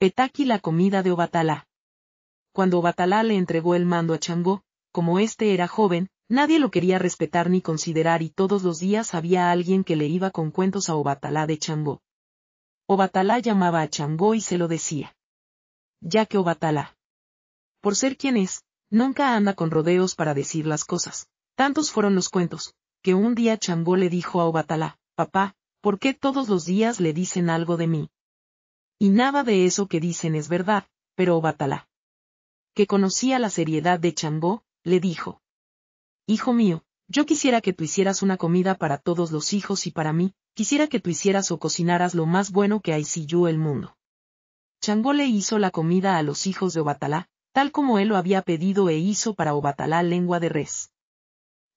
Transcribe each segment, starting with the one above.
Petaki la comida de Obatalá. Cuando Obatalá le entregó el mando a Changó, como éste era joven, nadie lo quería respetar ni considerar y todos los días había alguien que le iba con cuentos a Obatalá de Changó. Obatalá llamaba a Changó y se lo decía. Ya que Obatalá, por ser quien es, nunca anda con rodeos para decir las cosas. Tantos fueron los cuentos, que un día Changó le dijo a Obatalá, papá, ¿por qué todos los días le dicen algo de mí? Y nada de eso que dicen es verdad, pero Obatalá, que conocía la seriedad de Changó, le dijo. Hijo mío, yo quisiera que tú hicieras una comida para todos los hijos y para mí, quisiera que tú hicieras o cocinaras lo más bueno que hay si yo el mundo. Changó le hizo la comida a los hijos de Obatalá, tal como él lo había pedido e hizo para Obatalá lengua de res.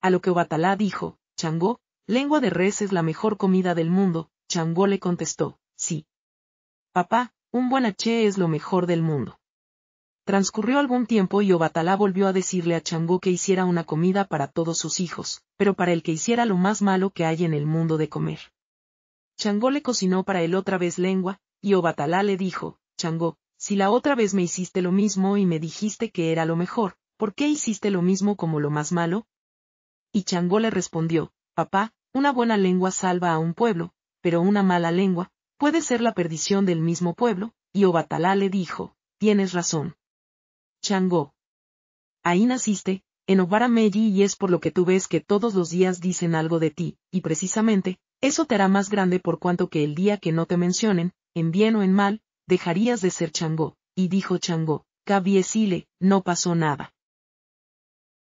A lo que Obatalá dijo, Changó, lengua de res es la mejor comida del mundo, Changó le contestó. Papá, un buen haché es lo mejor del mundo. Transcurrió algún tiempo y Obatalá volvió a decirle a Changó que hiciera una comida para todos sus hijos, pero para el que hiciera lo más malo que hay en el mundo de comer. Changó le cocinó para él otra vez lengua, y Obatalá le dijo, Changó, si la otra vez me hiciste lo mismo y me dijiste que era lo mejor, ¿por qué hiciste lo mismo como lo más malo? Y Changó le respondió, Papá, una buena lengua salva a un pueblo, pero una mala lengua, puede ser la perdición del mismo pueblo, y Obatalá le dijo, tienes razón. Changó. Ahí naciste, en Obarameyi y es por lo que tú ves que todos los días dicen algo de ti, y precisamente, eso te hará más grande por cuanto que el día que no te mencionen, en bien o en mal, dejarías de ser Changó, y dijo Changó, Cabiesile, no pasó nada.